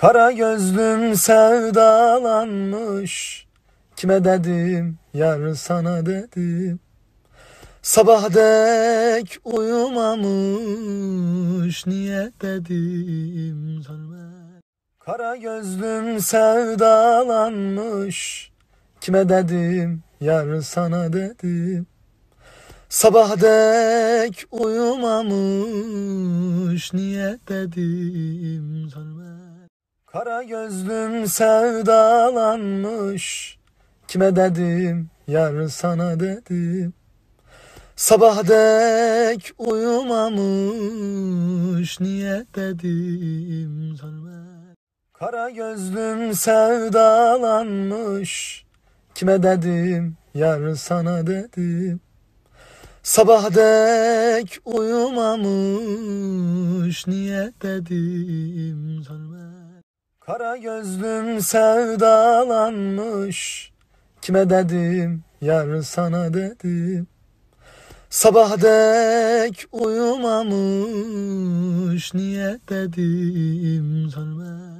Kara gözlüm sevdalanmış Kime dedim yar sana dedim Sabah dek uyumamış Niye dedim sana Kara gözlüm sevdalanmış Kime dedim yar sana dedim Sabah dek uyumamış Niye dedim sana Kara gözlüm sevdalanmış Kime dedim yar sana dedim Sabah dek uyumamış Niye dedim sana Kara gözlüm sevdalanmış Kime dedim yar sana dedim Sabah dek uyumamış Niye dedim Kara gözlüm sevdalanmış Kime dedim yar sana dedim Sabah dek uyumamış Niye dedim sana